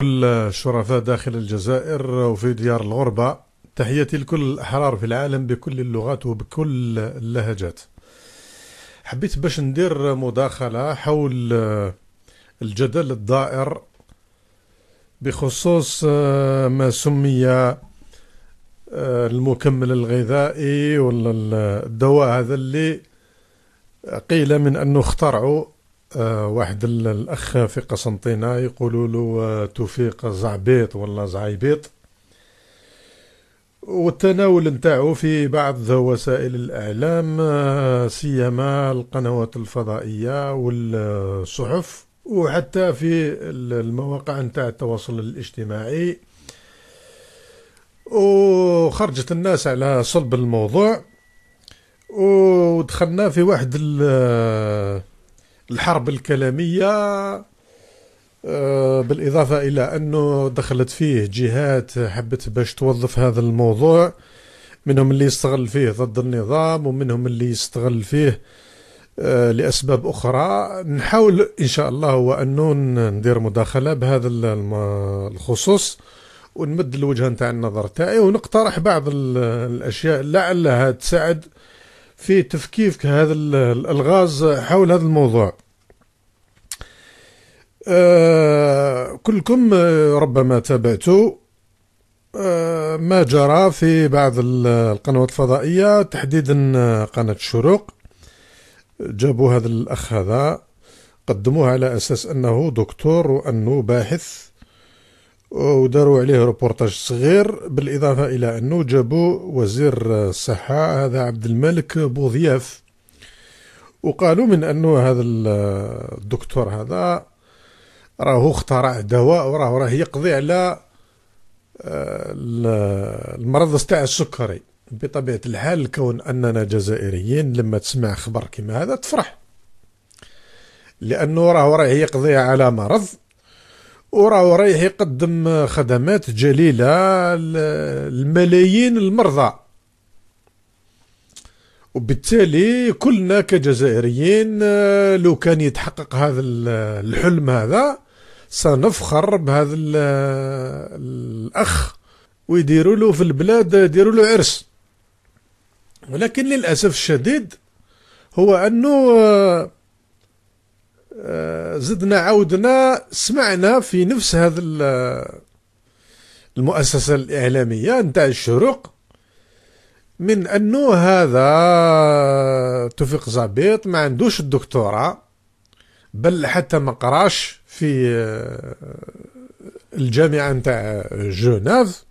كل الشرفاء داخل الجزائر وفي ديار الغربة تحياتي لكل الأحرار في العالم بكل اللغات وبكل اللهجات حبيت باش ندير مداخلة حول الجدل الدائر بخصوص ما سمي المكمل الغذائي ولا الدواء هذا اللي قيل من أنه اخترعوا آه، واحد الاخ في قسنطينه يقولوا له آه، توفيق زعبيط ولا زعيبيط والتناول نتاعو في بعض وسائل الاعلام آه، سيما القنوات الفضائيه والصحف وحتى في المواقع نتاع التواصل الاجتماعي وخرجت الناس على صلب الموضوع ودخلنا في واحد الحرب الكلامية آه، بالإضافة إلى أنه دخلت فيه جهات حبت باش توظف هذا الموضوع منهم اللي يستغل فيه ضد النظام ومنهم اللي يستغل فيه آه، لأسباب أخرى نحاول إن شاء الله هو أنه ندير مداخلة بهذا الخصوص ونمد الوجهة نتاع النظر تاعي ونقترح بعض الأشياء لعلها تساعد في تفكيك هذا الألغاز حول هذا الموضوع آه، كلكم ربما تابعتوا آه، ما جرى في بعض القنوات الفضائية تحديدا آه، قناة الشروق جابوا هذا الأخ هذا قدموه على أساس أنه دكتور وأنه باحث وداروا عليه روبورتاج صغير بالاضافه الى انه جابوا وزير الصحه هذا عبد الملك بوضياف وقالوا من انه هذا الدكتور هذا راهو اخترع دواء وراه راه يقضي على آه، المرض تاع السكري بطبيعه الحال كون اننا جزائريين لما تسمع خبر كما هذا تفرح لانه راه راه يقضي على مرض وراه رايح يقدم خدمات جليلة للملايين المرضى وبالتالي كلنا كجزائريين آه، لو كان يتحقق هذا الحلم هذا سنفخر بهذا الأخ ويديروا له في البلاد يديروا له عرس ولكن للأسف الشديد هو أنه آه، آه، زدنا عودنا سمعنا في نفس هذا المؤسسة الإعلامية نتاع الشروق من أنه هذا توفيق زابيط ما عندوش الدكتوراه بل حتى ما قراش في آه، الجامعة نتاع جنيف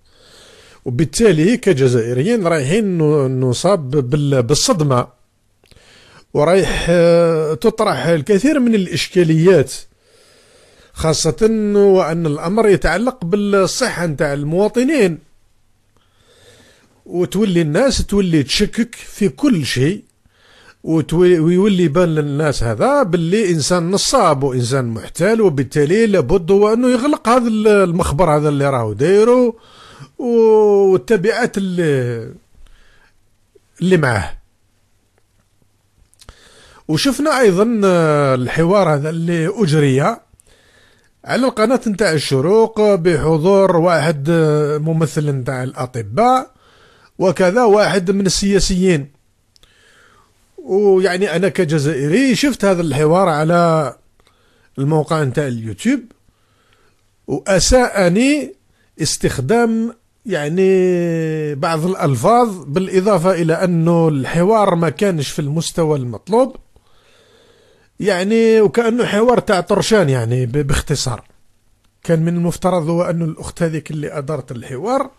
وبالتالي كجزائريين رايحين نصاب بالصدمة ورايح آه، تطرح الكثير من الإشكاليات خاصة وأن الأمر يتعلق بالصحة نتاع المواطنين وتولي الناس تولي تشكك في كل شيء ويولي يبان للناس هذا باللي انسان نصاب وانسان محتال وبالتالي لابد هو انه يغلق هذا المخبر هذا اللي راهو دايره والتبعات اللي اللي معاه وشفنا ايضا آه، الحوار هذا اللي اجري على القناة نتاع الشروق بحضور واحد آه، ممثل نتاع الأطباء وكذا واحد من السياسيين ويعني أنا كجزائري شفت هذا الحوار على الموقع نتاع اليوتيوب وأساءني استخدام يعني بعض الألفاظ بالإضافة إلى أنه الحوار ما كانش في المستوى المطلوب يعني وكأنه حوار تاع طرشان يعني باختصار كان من المفترض هو أن الأخت هذيك اللي أدارت الحوار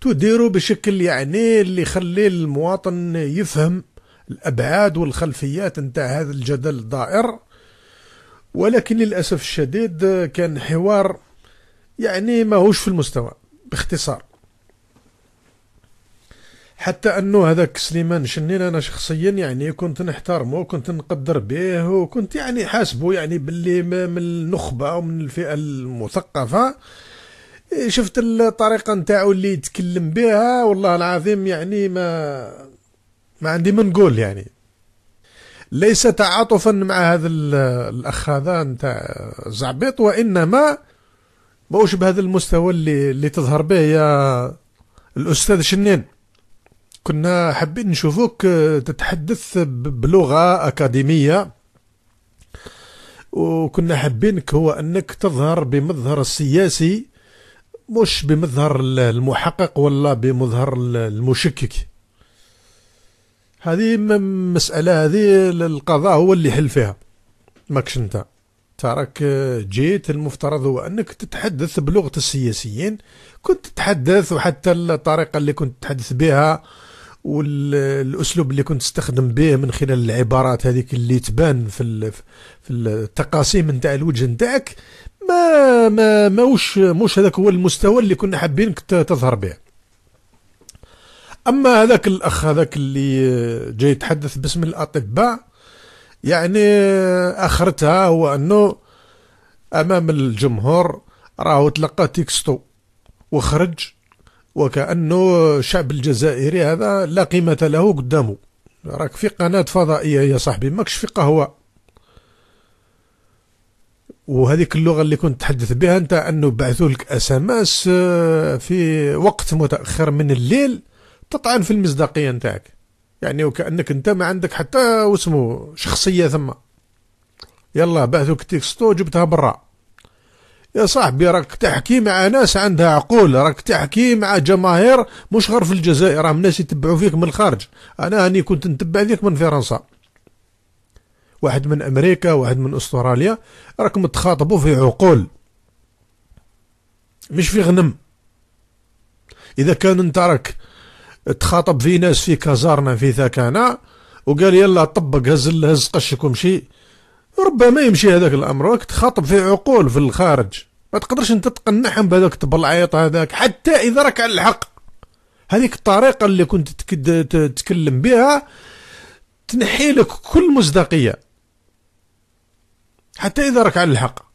تديره بشكل يعني اللي يخلي المواطن يفهم الأبعاد والخلفيات نتاع هذا الجدل الدائر ولكن للأسف الشديد كان حوار يعني ماهوش في المستوى باختصار حتى انه هذاك سليمان شنين انا شخصيا يعني كنت نحترمه وكنت نقدر به وكنت يعني حاسبه يعني باللي من النخبه ومن الفئه المثقفه شفت الطريقه نتاعو اللي يتكلم بها والله العظيم يعني ما ما عندي ما نقول يعني ليس تعاطفا مع هذا الاخ هذا نتاع زعبيط وانما ماهوش بهذا المستوى اللي اللي تظهر به يا الاستاذ شنين كنا حابين نشوفوك آه، تتحدث بلغه اكاديميه وكنا حابينك هو انك تظهر بمظهر السياسي مش بمظهر المحقق ولا بمظهر المشكك هذه مسألة هذه القضاء هو اللي حل فيها ماكش انت تراك آه، جيت المفترض هو انك تتحدث بلغة السياسيين كنت تتحدث وحتى الطريقة اللي كنت تتحدث بها والاسلوب اللي كنت تستخدم به من خلال العبارات هذيك اللي تبان في في التقاسيم نتاع الوجه نتاعك ما ما ماوش مش هذاك هو المستوى اللي كنا حابينك تظهر به اما هذاك الاخ هذاك اللي جاي يتحدث باسم الاطباء يعني اخرتها هو انه امام الجمهور راهو تلقى تيكستو وخرج وكأنه الشعب الجزائري هذا لا قيمة له قدامه راك في قناة فضائية يا صاحبي ماكش في قهوة وهذيك اللغة اللي كنت تحدث بها أنت أنه بعثوا لك اس ام آه، اس في وقت متأخر من الليل تطعن في المصداقية نتاعك يعني وكأنك أنت ما عندك حتى واسمه شخصية ثم يلا بعثوك تيكستو جبتها برا يا صاحبي راك تحكي مع ناس عندها عقول راك تحكي مع جماهير مش غير في الجزائر راهم ناس يتبعوا فيك من الخارج انا هاني كنت نتبع فيك من فرنسا واحد من امريكا واحد من استراليا راكم تخاطبوا في عقول مش في غنم اذا كان انت راك تخاطب في ناس في كازارنا في ثكانة وقال يلا طبق هز هز قشك ومشي ربما يمشي هذاك الامر راك تخاطب في عقول في الخارج ما تقدرش انت تقنعهم بهذاك التبلعيط هذاك حتى اذا راك على الحق هذيك الطريقه اللي كنت تتكلم بها تنحي لك كل مصداقيه حتى اذا راك على الحق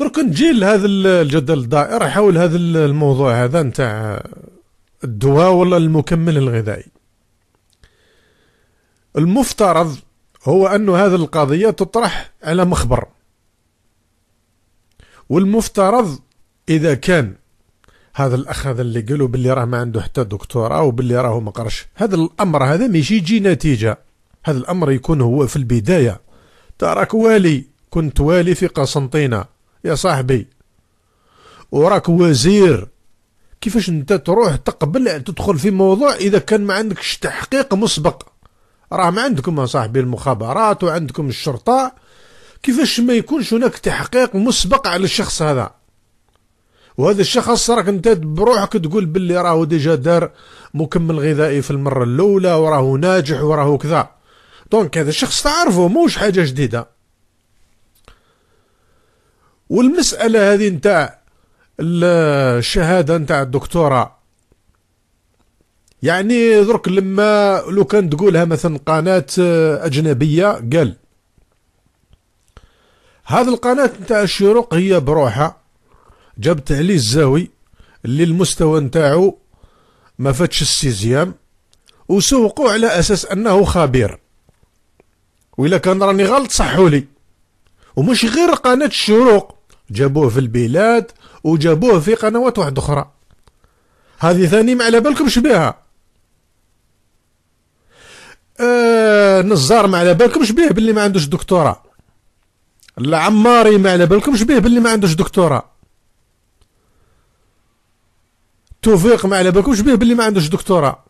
درك نجي لهذا الجدل الدائر حول هذا الموضوع هذا نتاع الدواء ولا المكمل الغذائي المفترض هو أن هذه القضية تطرح على مخبر والمفترض إذا كان هذا الأخ هذا اللي قالوا باللي راه ما عنده حتى دكتوراه وباللي راه ما قرش هذا الأمر هذا ماشي يجي نتيجة هذا الأمر يكون هو في البداية تراك والي كنت والي في قسنطينة يا صاحبي وراك وزير كيفاش انت تروح تقبل تدخل في موضوع اذا كان ما عندكش تحقيق مسبق راه ما عندكم صاحبي المخابرات وعندكم الشرطه كيفاش ما يكونش هناك تحقيق مسبق على الشخص هذا وهذا الشخص راك انت بروحك تقول باللي راهو ديجا دار مكمل غذائي في المره الاولى وراهو ناجح وراهو كذا دونك هذا الشخص تعرفه موش حاجه جديده والمساله هذه نتاع الشهاده نتاع الدكتوره يعني درك لما لو كان تقولها مثلا قناة أجنبية قال هذه القناة نتاع الشروق هي بروحها جابت عليه الزاوي اللي المستوى نتاعو ما فاتش السيزيام وسوقوا على أساس أنه خبير وإلا كان راني غلط صحولي ومش غير قناة الشروق جابوه في البلاد وجابوه في قنوات واحدة أخرى هذه ثاني ما على بالكمش بها آه، نزار ما على بالكمش بيه باللي ما عندوش دكتوراه العماري ما على بالكمش بيه باللي ما عندوش دكتوراه توفيق ما على بالكمش بيه باللي ما عندوش دكتوراه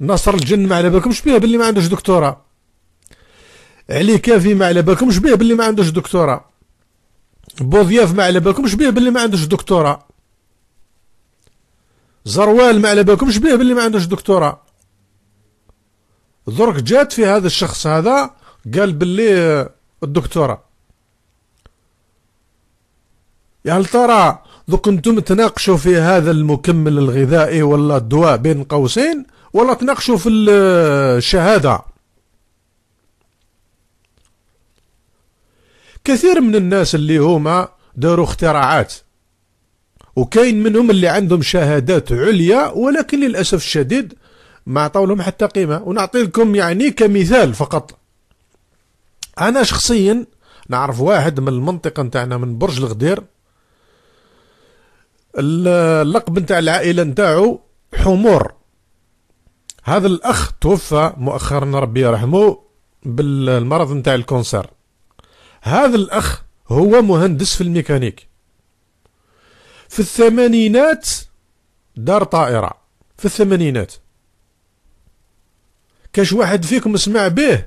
نصر الجن ما على بالكمش بيه باللي ما عندوش دكتوراه علي كافي ما على بالكمش بيه باللي ما عندوش دكتوراه بوضياف ما على بالكمش بيه باللي ما عندوش دكتوراه زروال ما على بالكمش بيه باللي ما عندوش دكتوراه درك جات في هذا الشخص هذا قال باللي الدكتورة يا هل ترى دوك انتم تناقشوا في هذا المكمل الغذائي ولا الدواء بين قوسين ولا تناقشوا في الشهادة كثير من الناس اللي هما داروا اختراعات وكاين منهم اللي عندهم شهادات عليا ولكن للأسف الشديد ما عطاولهم حتى قيمة ونعطي لكم يعني كمثال فقط أنا شخصيا نعرف واحد من المنطقة نتاعنا من برج الغدير اللقب نتاع العائلة نتاعو حمور هذا الأخ توفى مؤخرا ربي يرحمه بالمرض نتاع الكونسر هذا الأخ هو مهندس في الميكانيك في الثمانينات دار طائرة في الثمانينات كاش واحد فيكم سمع به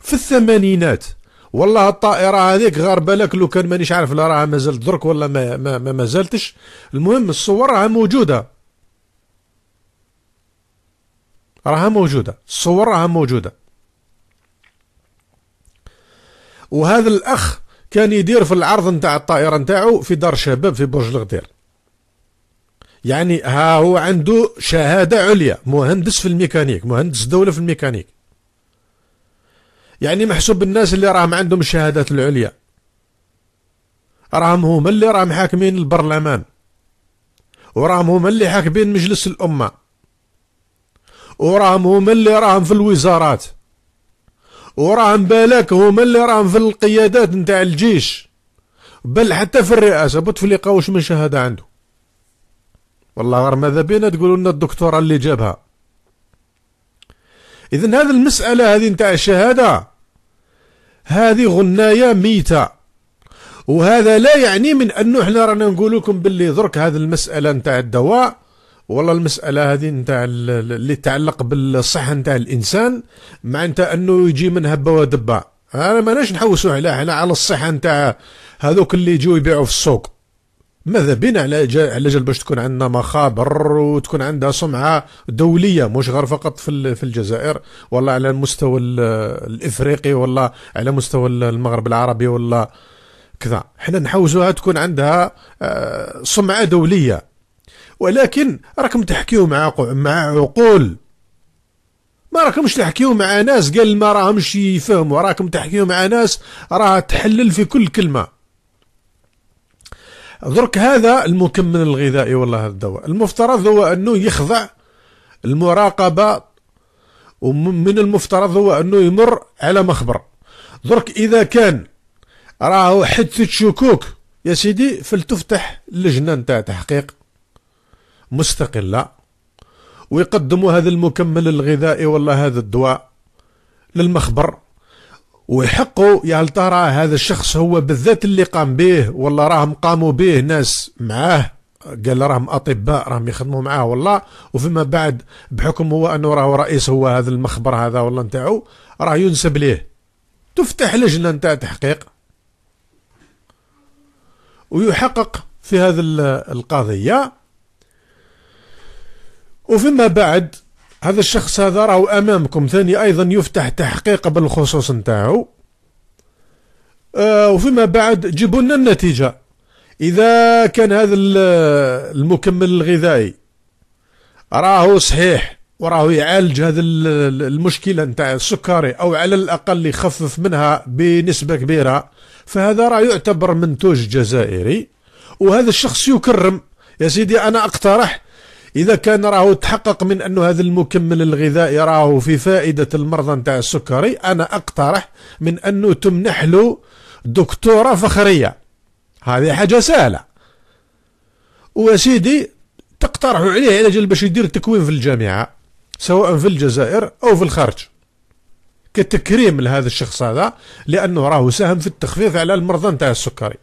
في الثمانينات والله الطائره هذيك غير بالك لو كان مانيش عارف لا راها مازالت درك ولا ما ما, ما, ما زالتش المهم الصور راها موجوده راها موجوده الصور راها موجوده وهذا الاخ كان يدير في العرض نتاع الطائره نتاعو في دار الشباب في برج الغدير يعني ها هو عنده شهادة عليا مهندس في الميكانيك مهندس دولة في الميكانيك يعني محسوب الناس اللي راهم عندهم الشهادات العليا راهم هما اللي راهم حاكمين البرلمان وراهم هما اللي حاكمين مجلس الأمة وراهم هما اللي راهم في الوزارات وراهم بالك هما اللي راهم في القيادات نتاع الجيش بل حتى في الرئاسة بوتفليقة واش من شهادة عنده والله غير ماذا بينا تقولوا لنا الدكتوره اللي جابها اذا هذه المساله هذه نتاع الشهاده هذه غنايه ميته وهذا لا يعني من انه احنا رانا نقول لكم باللي درك هذه المساله نتاع الدواء والله المساله هذه نتاع اللي تتعلق بالصحه نتاع الانسان معناتها انه يجي منها بوادبه انا ماناش نحوسوا عليها على الصحه نتاع هذوك اللي يجوا يبيعوا في السوق ماذا بنا على على جال باش تكون عندنا مخابر وتكون عندها سمعه دوليه مش غير فقط في في الجزائر ولا على المستوى الافريقي ولا على مستوى المغرب العربي ولا كذا حنا نحوزوها تكون عندها آه، سمعه دوليه ولكن راكم تحكيو مع مع عقول ما راكمش تحكيو مع ناس قال ما راهمش يفهموا راكم تحكيو مع ناس راه تحلل في كل كلمه درك هذا المكمل الغذائي ولا هذا الدواء المفترض هو انه يخضع المراقبه ومن المفترض هو انه يمر على مخبر درك اذا كان راهو حدث شكوك يا سيدي فلتفتح لجنه نتاع تحقيق مستقله ويقدموا هذا المكمل الغذائي ولا هذا الدواء للمخبر ويحقوا يا ترى هذا الشخص هو بالذات اللي قام به والله راهم قاموا به ناس معاه قال راهم اطباء راهم يخدموا معاه والله وفيما بعد بحكم هو انه راه رئيس هو هذا المخبر هذا والله نتاعو راه ينسب ليه تفتح لجنه نتاع تحقيق ويحقق في هذه القضيه وفيما بعد هذا الشخص هذا راهو امامكم ثاني ايضا يفتح تحقيق بالخصوص نتاعو آه، وفيما بعد جيبوا لنا النتيجه اذا كان هذا المكمل الغذائي راهو صحيح وراهو يعالج هذا المشكله نتاع السكري او على الاقل يخفف منها بنسبه كبيره فهذا راه يعتبر منتوج جزائري وهذا الشخص يكرم يا سيدي انا اقترح اذا كان راهو تحقق من انه هذا المكمل الغذائي راهو في فائده المرضى نتاع السكري انا اقترح من انه تمنح له دكتوره فخريه هذه حاجه سهله وسيدي تقترحوا عليه على جل باش يدير تكوين في الجامعه سواء في الجزائر او في الخارج كتكريم لهذا الشخص هذا لانه راهو ساهم في التخفيف على المرضى نتاع السكري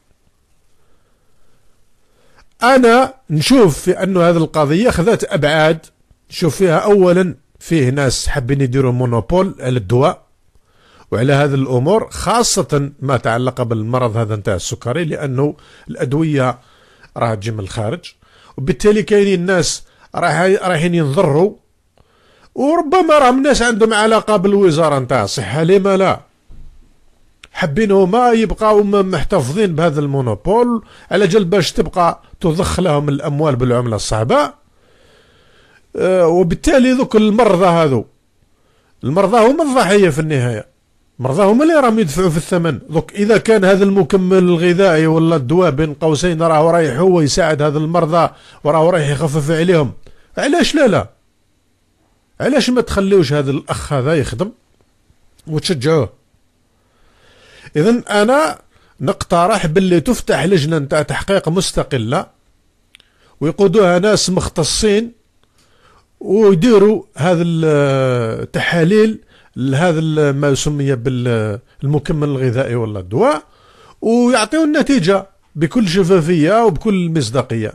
انا نشوف في انه هذه القضيه اخذت ابعاد نشوف فيها اولا فيه ناس حابين يديروا مونوبول على الدواء وعلى هذه الامور خاصه ما تعلق بالمرض هذا نتاع السكري لانه الادويه راه تجي من الخارج وبالتالي كاينين الناس رايحين ينضروا وربما راهم الناس عندهم علاقه بالوزاره نتاع الصحه لما لا حابين هما يبقاو محتفظين بهذا المونوبول على جال باش تبقى تضخ لهم الاموال بالعمله الصعبه آه، وبالتالي ذوك المرضى هذو المرضى هما الضحيه في النهايه المرضى هما اللي راهم يدفعوا في الثمن دوك اذا كان هذا المكمل الغذائي ولا الدواء بين قوسين راه رايح هو يساعد هذا المرضى وراه رايح يخفف عليهم علاش لا لا علاش ما تخليوش هذا الاخ هذا يخدم وتشجعوه إذا أنا نقترح باللي تفتح لجنة نتاع تحقيق مستقلة ويقودوها ناس مختصين ويديروا هذا التحاليل لهذا ما يسمي بالمكمل الغذائي ولا الدواء ويعطيو النتيجة بكل شفافية وبكل مصداقية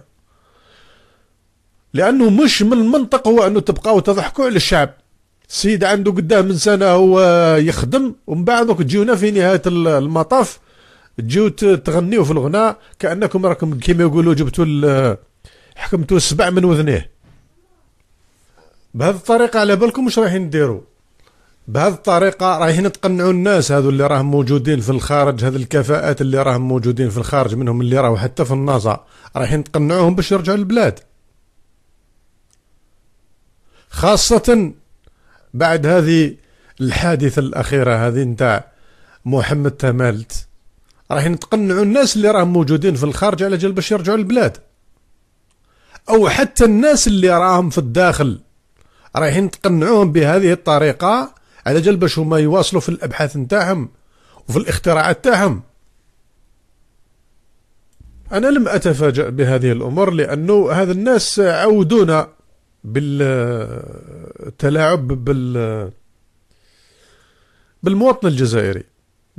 لأنه مش من المنطق هو أنه تبقاو تضحكوا على الشعب السيد عنده قدام من سنه هو يخدم ومن بعد دوك تجيونا في نهايه المطاف تجيو تغنيو في الغناء كانكم راكم كيما يقولوا جبتوا حكمتوا السبع من وذنيه بهذه الطريقه على بالكم واش رايحين ديروا بهذه الطريقة رايحين تقنعوا الناس هذو اللي راهم موجودين في الخارج هذه الكفاءات اللي راهم موجودين في الخارج منهم اللي راهو حتى في النازا رايحين تقنعوهم باش يرجعوا للبلاد خاصة بعد هذه الحادثة الأخيرة هذه نتاع محمد تمالت راح نتقنعوا الناس اللي راهم موجودين في الخارج على جال باش يرجعوا للبلاد أو حتى الناس اللي راهم في الداخل رايحين نتقنعوهم بهذه الطريقة على جال باش هما يواصلوا في الأبحاث نتاعهم وفي الاختراعات تاعهم أنا لم أتفاجأ بهذه الأمور لأنه هذا الناس عودونا بالتلاعب بال بالمواطن الجزائري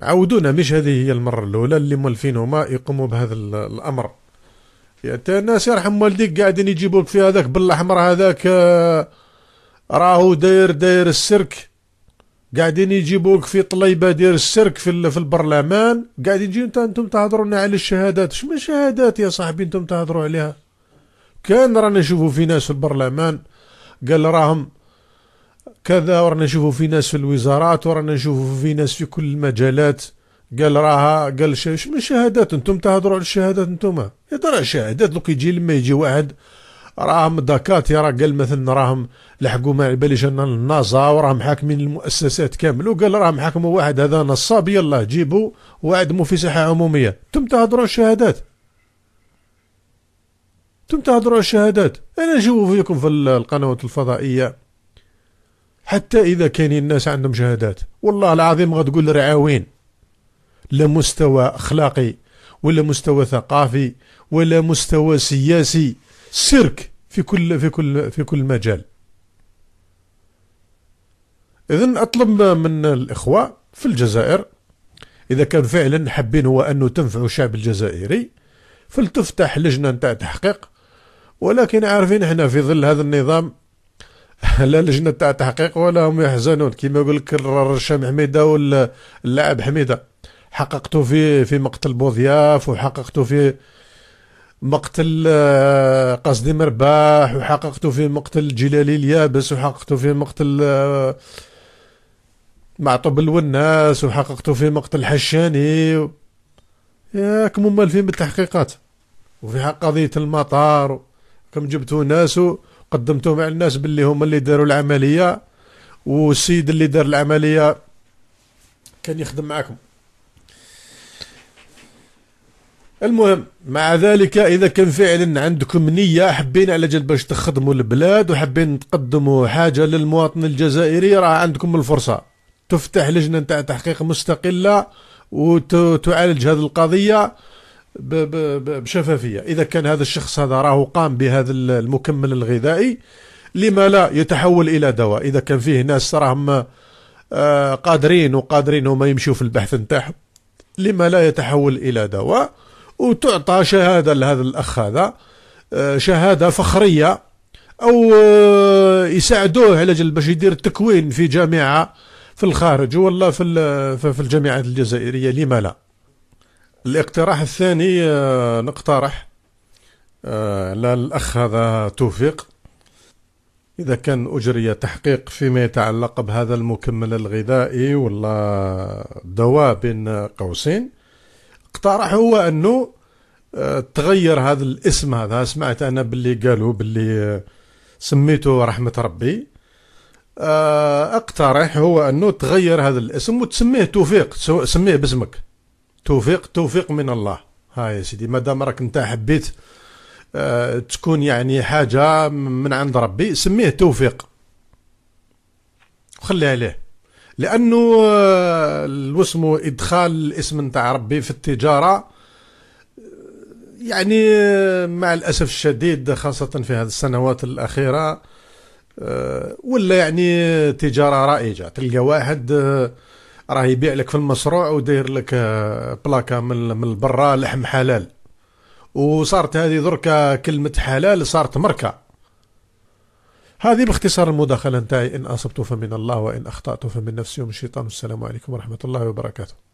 عودونا مش هذه هي المرة الأولى اللي مولفين هما يقوموا بهذا الأمر يا يعني الناس يرحم والديك قاعدين يجيبوك في هذاك بالأحمر هذاك آه، راهو داير داير السرك قاعدين يجيبوك في طليبه داير السرك في في البرلمان قاعدين يجيو انتم تهضروا على الشهادات شنو الشهادات يا صاحبي انتم تهضروا عليها كان رانا نشوفو في ناس في البرلمان قال راهم كذا ورانا نشوفو في ناس في الوزارات ورانا نشوفو في ناس في كل المجالات قال راها قال شاش من شهادات انتم تهضروا على الشهادات انتم ترى شهادات لو يجي لما يجي واحد راهم دكاتره قال مثلا راهم لحقوا ما باليش النازا وراهم حاكمين المؤسسات كامل وقال راهم حاكموا واحد هذا نصاب يلا جيبوا واحد في ساحه عموميه انتم تهضروا على الشهادات انتم تهضروا على الشهادات انا نجيو فيكم في القنوات الفضائيه حتى اذا كان الناس عندهم شهادات والله العظيم غتقول رعاوين لا مستوى اخلاقي ولا مستوى ثقافي ولا مستوى سياسي سيرك في كل في كل في كل مجال اذا اطلب من الاخوه في الجزائر اذا كان فعلا حابين هو انه تنفع الشعب الجزائري فلتفتح لجنه نتاع تحقيق ولكن عارفين احنا في ظل هذا النظام لا لجنه تاع تحقيق ولا هم يحزنون كيما يقول لك الرشام حميده واللاعب حميده حققته في في مقتل بوضياف وحققته في مقتل آه، قصدي مرباح وحققته في مقتل جلالي اليابس وحققته في مقتل آه، معطوب الوناس وحققته في مقتل حشاني ياك ممالفين بالتحقيقات وفي حق قضية المطار كم جبتوا ناس وقدمتوهم على الناس باللي هما اللي داروا العمليه والسيد اللي دار العمليه كان يخدم معكم المهم مع ذلك اذا كان فعلا عندكم نيه حابين على جال باش تخدموا البلاد وحابين تقدموا حاجه للمواطن الجزائري راه عندكم الفرصه تفتح لجنه تاع تحقيق مستقله وتعالج هذه القضيه بشفافيه اذا كان هذا الشخص هذا راه قام بهذا المكمل الغذائي لما لا يتحول الى دواء اذا كان فيه ناس راهم آه، قادرين وقادرين هما يمشوا في البحث نتاعهم لما لا يتحول الى دواء وتعطى شهاده لهذا الاخ هذا آه، شهاده فخريه او آه، يساعدوه على جل باش يدير التكوين في جامعه في الخارج ولا في في الجامعات الجزائريه لما لا الاقتراح الثاني آه، نقترح على آه، الأخ هذا توفيق إذا كان أجري تحقيق فيما يتعلق بهذا المكمل الغذائي ولا دواء بين قوسين اقترح هو أنه آه، تغير هذا الاسم هذا سمعت أنا باللي قالوا باللي سميته رحمة ربي اقترح هو أنه تغير هذا الاسم وتسميه توفيق سميه باسمك توفيق توفيق من الله ها يا سيدي مادام راك انت حبيت آه تكون يعني حاجة من عند ربي سميه توفيق وخلي عليه لانه آه، الوسم ادخال الاسم نتاع ربي في التجاره يعني آه، مع الاسف الشديد خاصه في هذه السنوات الاخيره آه، ولا يعني تجاره رائجه تلقى واحد آه راه يبيع لك في المشروع وداير لك آه، بلاكه من من برا لحم حلال وصارت هذه دركا كلمه حلال صارت مركه هذه باختصار المداخله نتاعي ان اصبت فمن الله وان اخطات فمن نفسي ومن الشيطان والسلام عليكم ورحمه الله وبركاته